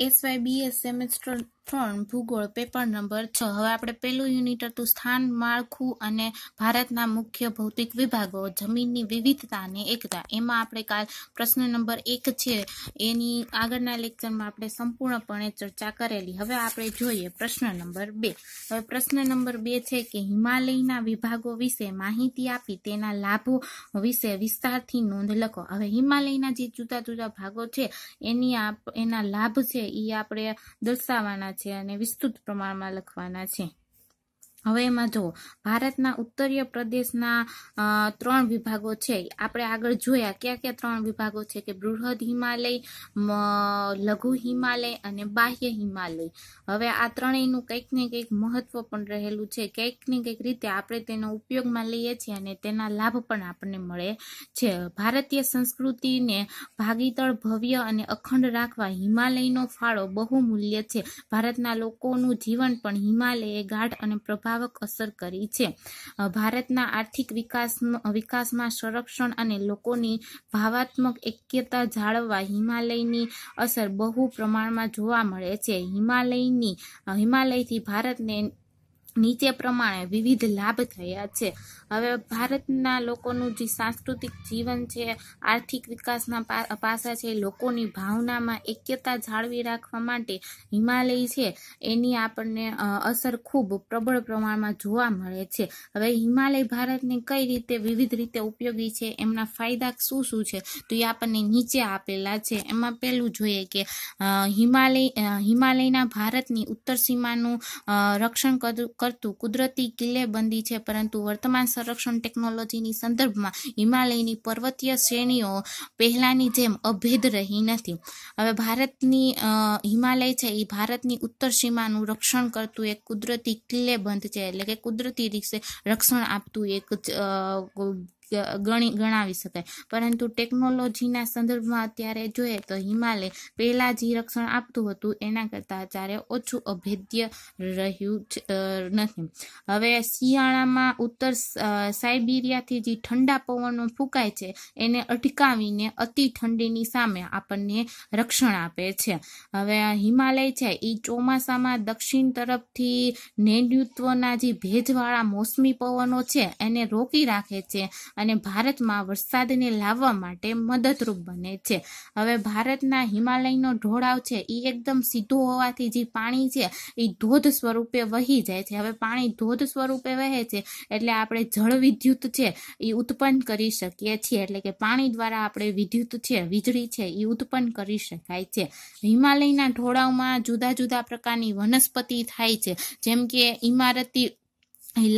SYB is semester ત્રણ ભૂગોળ paper number છ હવે આપણે પહેલું યુનિટ હતું સ્થાન માળખું અને ભારતના મુખ્ય ભૌતિક વિભાગો જમીનની વિવિધતા અને એકતા એમાં આપણે કાલ પ્રશ્ન નંબર એક છે એની આગળના લેક્ચરમાં આપણે સંપૂર્ણપણે ચર્ચા કરેલી હવે આપણે જોઈએ પ્રશ્ન નંબર બે હવે પ્રશ્ન નંબર બે છે કે હિમાલયના વિભાગો વિશે માહિતી આપી તેના લાભો વિશે વિસ્તારથી નોંધ લખો હવે હિમાલયના જે જુદા જુદા ભાગો છે એની એના લાભ છે એ આપણે દર્શાવવાના છે અને વિસ્તૃત પ્રમાણમાં લખવાના છે હવે એમાં જુઓ ભારતના ઉત્તરીય પ્રદેશના ત્રણ વિભાગો છે આપણે આગળ જોયા કયા કયા ત્રણ વિભાગો છે કે બૃહદ હિમાલય લઘુ હિમાલય અને બાહ્ય હિમાલય હવે આ ત્રણેયનું કંઈક ને કંઈક મહત્વ પણ રહેલું છે કંઈક ને કંઈક રીતે આપણે તેનો ઉપયોગમાં લઈએ છીએ અને તેના લાભ પણ આપણને મળે છે ભારતીય સંસ્કૃતિને ભાગીતળ ભવ્ય અને અખંડ રાખવા હિમાલયનો ફાળો બહુમૂલ્ય છે ભારતના લોકોનું જીવન પણ હિમાલયે ગાઢ અને પ્રભાવ અભાવક અસર કરી છે ભારતના આર્થિક વિકાસ વિકાસમાં સંરક્ષણ અને લોકોની ભાવાત્મક એક્યતા જાળવવા હિમાલયની અસર બહુ પ્રમાણમાં જોવા મળે છે હિમાલયની હિમાલયથી ભારતને નીચે પ્રમાણે વિવિધ લાભ થયા છે હવે ભારતના લોકોનું જે સાંસ્કૃતિક જીવન છે આર્થિક વિકાસના પાસા છે લોકોની ભાવનામાં એક્યતા જાળવી રાખવા માટે હિમાલય છે એની આપણને અસર ખૂબ પ્રબળ પ્રમાણમાં જોવા મળે છે હવે હિમાલય ભારતને કઈ રીતે વિવિધ રીતે ઉપયોગી છે એમના ફાયદા શું શું છે તો એ આપણને નીચે આપેલા છે એમાં પહેલું જોઈએ કે હિમાલય હિમાલયના ભારતની ઉત્તર સીમાનું રક્ષણ કરતું કુદરતી કિલ્લેબંધી છે પરંતુ વર્તમાન સંરક્ષણ ટેકનોલોજીની સંદર્ભમાં હિમાલયની પર્વતીય શ્રેણીઓ પહેલાંની જેમ અભેદ રહી નથી હવે ભારતની હિમાલય છે એ ભારતની ઉત્તર સીમાનું રક્ષણ કરતું એક કુદરતી કિલ્લેબંધ છે એટલે કે કુદરતી રીતે રક્ષણ આપતું એક ગણી ગણાવી શકાય પરંતુ ટેકનોલોજીના સંદર્ભમાં અત્યારે જોઈએ તો હિમાલય પહેલાં જે રક્ષણ આપતું હતું એના કરતાં અત્યારે ઓછું અભેદ્ય રહ્યું નથી હવે શિયાળામાં ઉત્તર સાઇબિરિયાથી જે ઠંડા પવનો ફૂંકાય છે એને અટકાવીને અતિ ઠંડીની સામે આપણને રક્ષણ આપે છે હવે હિમાલય છે એ ચોમાસામાં દક્ષિણ તરફથી નૈઋત્યના જે ભેજવાળા મોસમી પવનો છે એને રોકી રાખે છે અને ભારતમાં વરસાદને લાવવા માટે મદદરૂપ બને છે હવે ભારતના હિમાલયનો ઢોળાવ છે એ એકદમ સીધો હોવાથી જે પાણી છે એ ધોધ સ્વરૂપે વહી જાય છે હવે પાણી ધોધ સ્વરૂપે વહે છે એટલે આપણે જળ વિદ્યુત છે એ ઉત્પન્ન કરી શકીએ છીએ એટલે કે પાણી દ્વારા આપણે વિદ્યુત છે વીજળી છે એ ઉત્પન્ન કરી શકાય છે હિમાલયના ઢોળાવમાં જુદા જુદા પ્રકારની વનસ્પતિ થાય છે જેમ કે ઇમારતી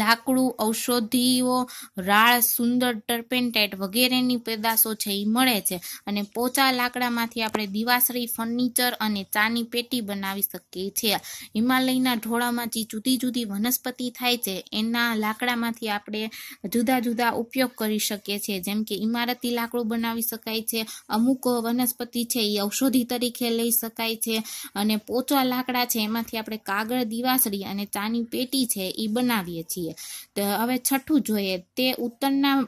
લાકડું ઔષધિઓ રાળ સુંદર ટર્પેન્ટેટ વગેરેની પેદાશો છે એ મળે છે અને પોચા લાકડામાંથી આપણે દિવાસળી ફર્નિચર અને ચાની પેટી બનાવી શકીએ છીએ હિમાલયના ઢોળામાં જે જુદી જુદી વનસ્પતિ થાય છે એના લાકડામાંથી આપણે જુદા જુદા ઉપયોગ કરી શકીએ છીએ જેમ કે ઇમારતી લાકડું બનાવી શકાય છે અમુક વનસ્પતિ છે એ ઔષધિ તરીકે લઈ શકાય છે અને પોચા લાકડા છે એમાંથી આપણે કાગળ દિવાસળી અને ચાની પેટી છે એ બનાવીએ છીએ છીએ તો હવે છઠ્ઠું જોઈએ તે ઉત્તરના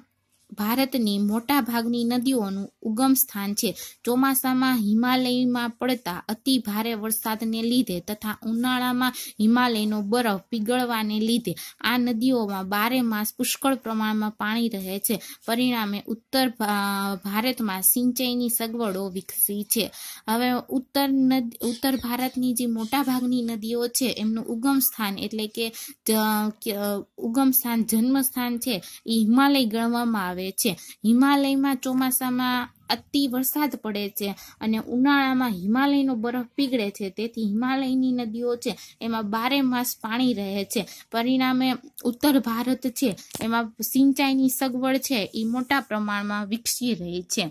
ભારતની મોટા ભાગની નદીઓનું ઉગમ સ્થાન છે ચોમાસામાં હિમાલયમાં પડતા અતિ ભારે વરસાદને લીધે તથા ઉનાળામાં હિમાલયનો બરફ પીગળવાને લીધે આ નદીઓમાં બારે માસ પુષ્કળ પ્રમાણમાં પાણી રહે છે પરિણામે ઉત્તર ભારતમાં સિંચાઈની સગવડો વિકસી છે હવે ઉત્તર નદી ઉત્તર ભારતની જે મોટાભાગની નદીઓ છે એમનું ઉગમ સ્થાન એટલે કે ઉગમ સ્થાન જન્મસ્થાન છે એ હિમાલય ગણવામાં આવે છે હિમાલયમાં ચોમાસામાં અતિ વરસાદ પડે છે અને ઉનાળામાં હિમાલયનો બરફ પીગળે છે તેથી હિમાલયની નદીઓ છે એમાં બારે માસ પાણી રહે છે પરિણામે ઉત્તર ભારત છે એમાં સિંચાઈની સગવડ છે એ મોટા પ્રમાણમાં વિકસી રહી છે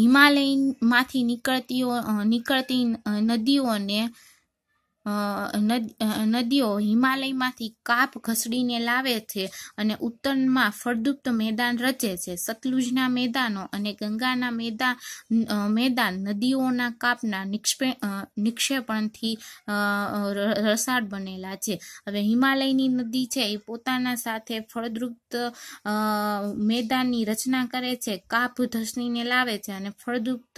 હિમાલયમાંથી નીકળતી નીકળતી નદીઓને નદીઓ હિમાલયમાંથી કાપ ઘસડીને લાવે છે અને ઉત્તરમાં ફળદ્રુપ મેદાન રચે છે સતલુજના મેદાનો અને ગંગાના મેદાન મેદાન નદીઓના કાપના નિક્ષેપણથી રસાળ બનેલા છે હવે હિમાલયની નદી છે એ પોતાના સાથે ફળદ્રુપ્ત મેદાનની રચના કરે છે કાપ ધસડીને લાવે છે અને ફળદ્રુપ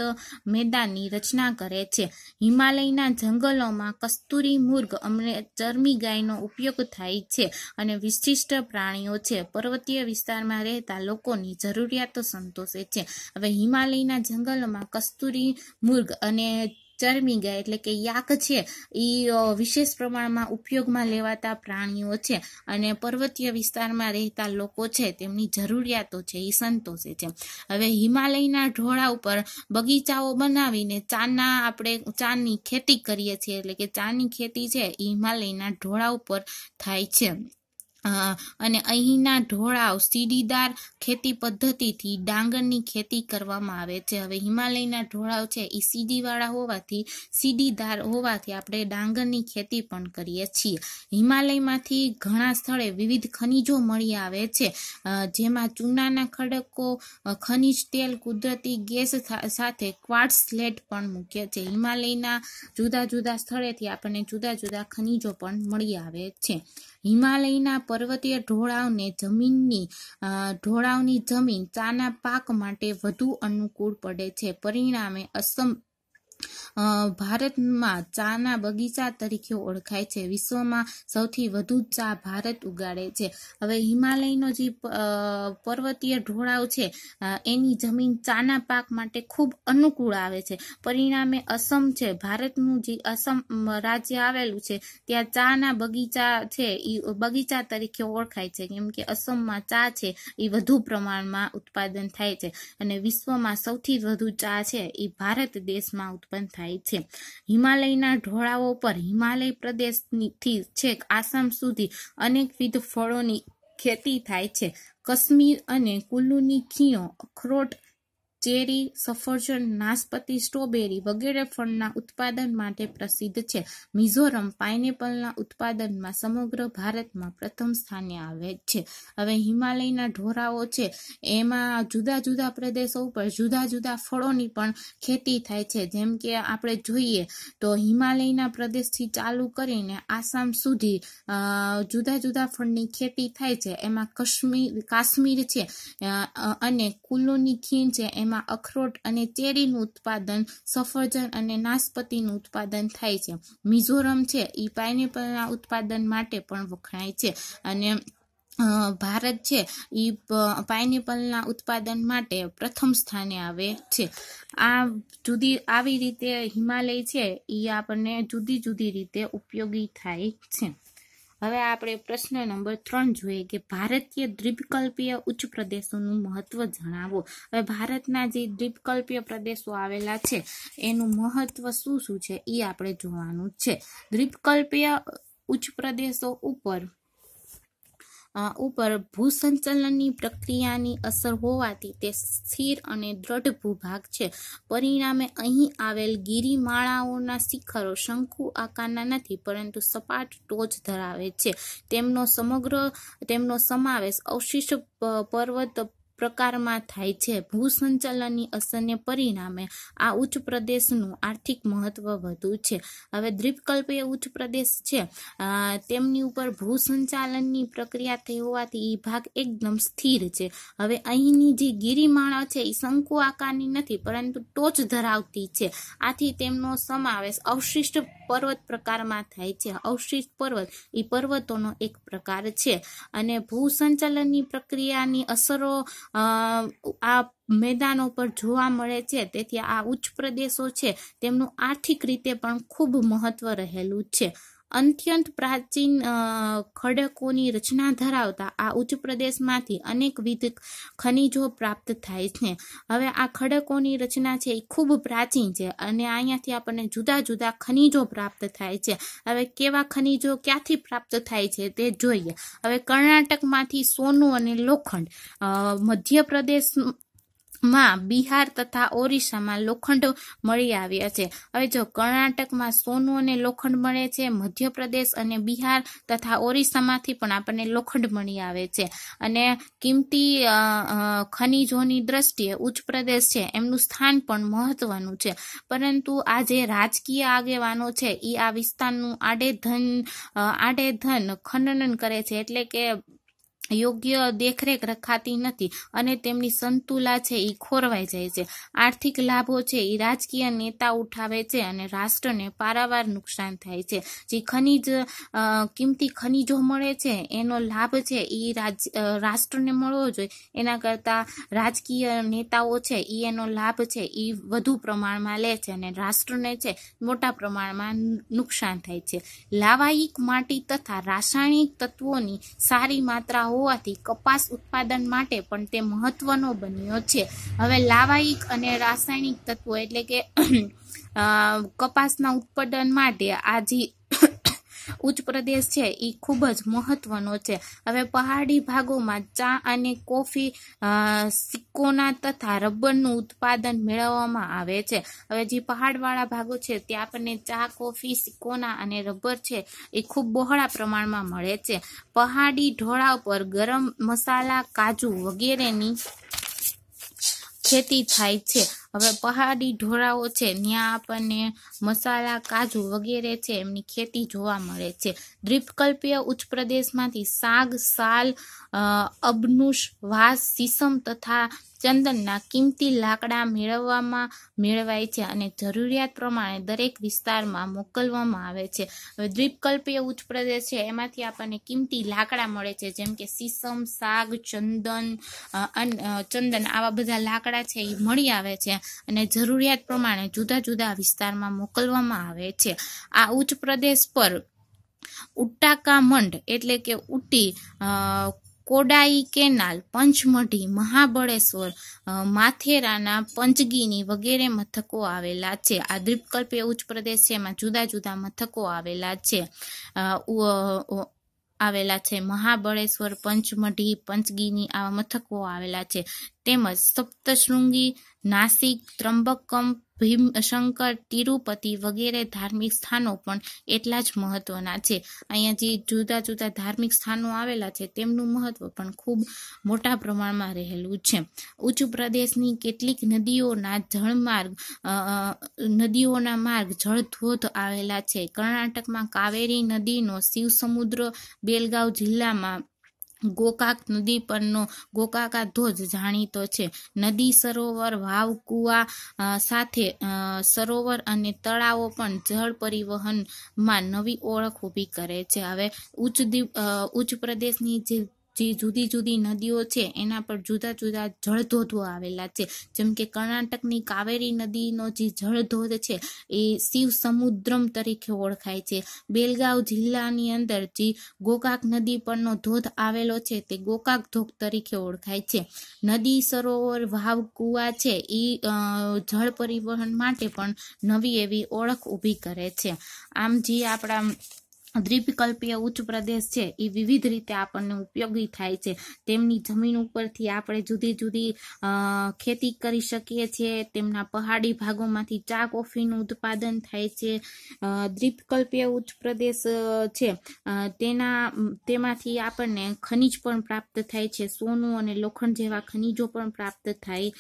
મેદાનની રચના કરે છે હિમાલયના જંગલોમાં કસ્તુ કસ્તુરી મૃગ અમને ચરમી ગાયનો ઉપયોગ થાય છે અને વિશિષ્ટ પ્રાણીઓ છે પર્વતીય વિસ્તારમાં રહેતા લોકોની જરૂરિયાતો સંતોષે છે હવે હિમાલયના જંગલમાં કસ્તુરી મુર્ગ અને ચરમી ચર્મિગા એટલે કે યાક છે એ વિશેષ પ્રમાણમાં ઉપયોગમાં લેવાતા પ્રાણીઓ છે અને પર્વતીય વિસ્તારમાં રહેતા લોકો છે તેમની જરૂરિયાતો છે એ સંતોષે છે હવે હિમાલયના ઢોળા ઉપર બગીચાઓ બનાવીને ચાના આપણે ચાની ખેતી કરીએ છીએ એટલે કે ચાની ખેતી છે એ હિમાલયના ઢોળા ઉપર થાય છે અને અહીંના ઢોળાવ સીડીદાર ખેતી પદ્ધતિથી ડાંગરની ખેતી કરવામાં આવે છે હવે હિમાલયના ઢોળાવ છે એ સીડીવાળા હોવાથી સીડીદાર હોવાથી આપણે ડાંગરની ખેતી પણ કરીએ છીએ હિમાલયમાંથી ઘણા સ્થળે વિવિધ ખનિજો મળી આવે છે જેમાં ચૂનાના ખડકો ખનિજ તેલ કુદરતી ગેસ સાથે ક્વાટ સ્લેટ પણ મૂકે છે હિમાલયના જુદા જુદા સ્થળેથી આપણને જુદા જુદા ખનિજો પણ મળી આવે છે હિમાલયના પર્વતીય ઢોળાવને જમીનની ઢોળાવની જમીન ચાના પાક માટે વધુ અનુકૂળ પડે છે પરિણામે અસમ ભારતમાં ચાના બગીચા તરીકે ઓળખાય છે વિશ્વમાં સૌથી વધુ ચા ભારત ઉગાડે છે હવે હિમાલયનો જે પર્વતીય ઢોળાવ છે એની જમીન ચાના પાક માટે ખૂબ અનુકૂળ આવે છે પરિણામે અસમ છે ભારતનું જે અસમ રાજ્ય આવેલું છે ત્યાં ચાના બગીચા છે એ બગીચા તરીકે ઓળખાય છે કેમ કે અસમમાં ચા છે એ વધુ પ્રમાણમાં ઉત્પાદન થાય છે અને વિશ્વમાં સૌથી વધુ ચા છે એ ભારત દેશમાં ઉત્પન્ન થાય થાય છે હિમાલયના ઢોળાવો પર હિમાલય પ્રદેશથી છેક આસામ સુધી અનેકવિધ ફળોની ખેતી થાય છે કાશ્મીર અને કુલ્લુની ખીણો અખરોટ ચેરી સફરજન નાસપતિ સ્ટ્રોબેરી વગેરે ફળના ઉત્પાદન માટે પ્રસિદ્ધ છે મિઝોરમ પાઇનેપલના ઉત્પાદનમાં સમગ્ર ભારતમાં પ્રથમ સ્થાને આવે છે હવે હિમાલયના ઢોરાઓ છે એમાં જુદા જુદા પ્રદેશો ઉપર જુદા જુદા ફળોની પણ ખેતી થાય છે જેમ કે આપણે જોઈએ તો હિમાલયના પ્રદેશથી ચાલુ કરીને આસામ સુધી જુદા જુદા ફળની ખેતી થાય છે એમાં કશ્મીર કાશ્મીર છે અને કુલોની ખીણ છે એમાં દેશમાં અખરોટ અને ચેરીનું ઉત્પાદન સફરજન અને નાશપતીનું ઉત્પાદન થાય છે મિઝોરમ છે એ પાઇનેપલના ઉત્પાદન માટે પણ વખણાય છે અને ભારત છે એ પાઇનેપલના ઉત્પાદન માટે પ્રથમ સ્થાને આવે છે આ જુદી આવી રીતે હિમાલય છે એ આપણને જુદી જુદી રીતે ઉપયોગી થાય છે હવે આપણે પ્રશ્ન નંબર ત્રણ જોઈએ કે ભારતીય દ્વીપકલ્પીય ઉચ્ચ પ્રદેશોનું મહત્વ જણાવો હવે ભારતના જે દ્વીપકલ્પીય પ્રદેશો આવેલા છે એનું મહત્વ શું શું છે એ આપણે જોવાનું છે દ્વીપકલ્પીય ઉચ્ચ પ્રદેશો ઉપર ઉપર ભૂસંચલનની પ્રક્રિયાની અસર હોવાથી તે સ્થિર અને દ્રઢ ભૂભાગ છે પરિણામે અહીં આવેલ ગિરિમાળાઓના શિખરો શંકુ આકારના નથી પરંતુ સપાટ ટોચ ધરાવે છે તેમનો સમગ્ર તેમનો સમાવેશ અવશિષ્ટ પર્વત પ્રકારમાં થાય છે ભૂસંચાલનની અસરને પરિણામે આ ઉચ્ચ પ્રદેશનું આર્થિક મહત્વ વધુ છે હવે દ્વીપકલ્પીય ઉચ્ચ પ્રદેશ છે તેમની ઉપર ભૂસંચાલનની પ્રક્રિયા થઈ હોવાથી એ ભાગ એકદમ સ્થિર છે હવે અહીંની જે ગિરિમાળા છે એ શંકુ આકારની નથી પરંતુ ટોચ ધરાવતી છે આથી તેમનો સમાવેશ અવશિષ્ટ પર્વત પ્રકારમાં થાય છે અવશિષ્ટ પર્વત એ પર્વતોનો એક પ્રકાર છે અને ભૂસંચાલનની પ્રક્રિયાની અસરો આ મેદાનો પર જોવા મળે છે તેથી આ ઉચ્ચ પ્રદેશો છે તેમનું આર્થિક રીતે પણ ખૂબ મહત્વ રહેલું છે અત્યંત પ્રાચીન ખડકોની રચના ધરાવતા આ ઉચ્ચ પ્રદેશમાંથી અનેકવિધ ખનિજો પ્રાપ્ત થાય છે હવે આ ખડકોની રચના છે એ ખૂબ પ્રાચીન છે અને અહીંયાથી આપણને જુદા જુદા ખનીજો પ્રાપ્ત થાય છે હવે કેવા ખનિજો ક્યાંથી પ્રાપ્ત થાય છે તે જોઈએ હવે કર્ણાટકમાંથી સોનું અને લોખંડ મધ્યપ્રદેશ માં બિહાર તથા ઓરિસ્સામાં લોખંડ મળી આવ્યા છે હવે જો કર્ણાટકમાં સોનું અને લોખંડ મળે છે મધ્યપ્રદેશ અને બિહાર તથા ઓરિસ્સામાંથી પણ આપણને લોખંડ મળી આવે છે અને કિંમતી ખનિજોની દ્રષ્ટિએ ઉચ્ચ પ્રદેશ છે એમનું સ્થાન પણ મહત્વનું છે પરંતુ આ જે રાજકીય આગેવાનો છે એ આ વિસ્તારનું આડેધન આડેધન ખંડન કરે છે એટલે કે યોગ્ય દેખરેખ રખાતી નથી અને તેમની સંતુલા છે એ ખોરવાઈ જાય છે આર્થિક લાભો છે એ રાજકીય નેતા ઉઠાવે છે અને રાષ્ટ્રને પારાવાર નુકસાન થાય છે જે ખનિજ કિંમતી ખનિજો મળે છે એનો લાભ છે એ રાષ્ટ્રને મળવો જોઈએ એના કરતાં રાજકીય નેતાઓ છે એ એનો લાભ છે એ વધુ પ્રમાણમાં લે છે અને રાષ્ટ્રને છે મોટા પ્રમાણમાં નુકસાન થાય છે લાવાયિક માટી તથા રાસાયણિક તત્વોની સારી માત્રાઓ હોવાથી કપાસ ઉત્પાદન માટે પણ તે મહત્વનો બન્યો છે હવે લાવાયિક અને રાસાયણિક તત્વો એટલે કે કપાસના ઉત્પાદન માટે આજે ઉચ્ચ પ્રદેશ છે એ ખૂબ જ મહત્વનો છે હવે પહાડી ભાગોમાં ચા અને કોફી સિક્કોના તથા રબરનું ઉત્પાદન મેળવવામાં આવે છે હવે જે પહાડવાળા ભાગો છે ત્યાં આપણને ચા કોફી સિક્કોના અને રબર છે એ ખૂબ બહોળા પ્રમાણમાં મળે છે પહાડી ઢોળાવ પર ગરમ મસાલા કાજુ વગેરેની ખેતી થાય છે હવે પહાડી ઢોરાઓ છે ત્યાં આપણને મસાલા કાજુ વગેરે છે એમની ખેતી જોવા મળે છે દ્વીપકલ્પીય ઉચ્ચ પ્રદેશમાંથી સાગ સાલ અબનુષ વાસ સીસમ તથા ચંદનના કિંમતી લાકડા મેળવવામાં મેળવાય છે અને જરૂરિયાત પ્રમાણે દરેક વિસ્તારમાં મોકલવામાં આવે છે હવે દ્વીપકલ્પીય ઉચ્ચ પ્રદેશ છે એમાંથી આપણને કિંમતી લાકડા મળે છે જેમ કે સીસમ સાગ ચંદન ચંદન આવા બધા લાકડા છે એ મળી આવે છે અને જરૂરિયાત પ્રમાણે જુદા જુદા વિસ્તારમાં મોકલવામાં આવે છે આ ઉચ્ચ પ્રદેશ પર ઉટ્ટાકામંડ એટલે કે ઉટી કોડાઈ કેનાલ પંચમઢી મહાબળેશ્વર માથેરાના પંચગીની વગેરે મથકો આવેલા છે આ દ્વીપકલ્પીય ઉચ્ચ પ્રદેશ છે એમાં જુદા જુદા મથકો આવેલા છે આવેલા છે મહાબળેશ્વર પંચમઢી પંચગીની આવા મથકો આવેલા છે તેમજ સપ્તશૃંગી નાસિક ત્રંબકમ ભીમશંકર તિરુપતિ વગેરે ધાર્મિક સ્થાનો પણ એટલા જ મહત્વના છે અહીંયા જે જુદા જુદા ધાર્મિક સ્થાનો આવેલા છે તેમનું મહત્વ પણ ખૂબ મોટા પ્રમાણમાં રહેલું છે ઉચ્ચ પ્રદેશની કેટલીક નદીઓના જળમાર્ગ નદીઓના માર્ગ જળધોધ આવેલા છે કર્ણાટકમાં કાવેરી નદીનો શિવ સમુદ્ર બેલગાંવ જિલ્લામાં ગોકાક નદી પરનો ગોકાકા ધોધ જાણીતો છે નદી સરોવર વાવ કુવા સાથે સરોવર અને તળાવો પણ જળ પરિવહનમાં નવી ઓળખ ઊભી કરે છે હવે ઉચ્ચ ઉચ્ચ પ્રદેશની જે જે જુદી જુદી નદીઓ છે એના પર જુદા જુદા જળધોધો આવેલા છે જેમ કે કર્ણાટકની કાવેરી નદીનો જે જળધોધ છે એ શિવ સમુદ્રમ તરીકે ઓળખાય છે બેલગાંવ જિલ્લાની અંદર જે ગોકાક નદી પરનો ધોધ આવેલો છે તે ગોકાક ધોધ તરીકે ઓળખાય છે નદી સરોવર વાવ કુવા છે એ જળ પરિવહન માટે પણ નવી એવી ઓળખ ઊભી કરે છે આમ જે આપણા દ્વિપકલ્પીય ઉચ્ચ પ્રદેશ છે એ વિવિધ રીતે આપણને ઉપયોગી થાય છે તેમની જમીન ઉપરથી આપણે જુદી જુદી ખેતી કરી શકીએ છીએ તેમના પહાડી ભાગોમાંથી ચા કોફીનું ઉત્પાદન થાય છે દ્વિપકલ્પીય ઉચ્ચ પ્રદેશ છે તેના તેમાંથી આપણને ખનિજ પણ પ્રાપ્ત થાય છે સોનું અને લોખંડ જેવા ખનિજો પણ પ્રાપ્ત થાય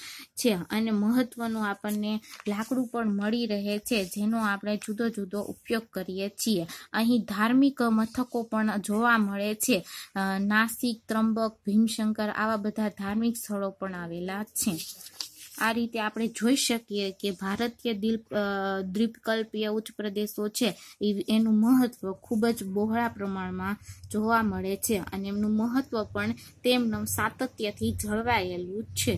છે અને મહત્વનું આપણને લાકડું પણ મળી રહે છે જેનો આપણે જુદો જુદો ઉપયોગ કરીએ છીએ અહીં ધાર ધાર્મિક મથકો પણ જોવા મળે છે નાસિક ત્રંબક ભીમશંકર આવા બધા ધાર્મિક સ્થળો પણ આવેલા છે આ રીતે આપણે જોઈ શકીએ કે ભારતીય દિલ દ્વીપકલ્પીય ઉચ્ચ પ્રદેશો છે એનું મહત્વ ખૂબ જ બહોળા પ્રમાણમાં જોવા મળે છે અને એમનું મહત્વ પણ તેમનું સાતત્યથી જળવાયેલું છે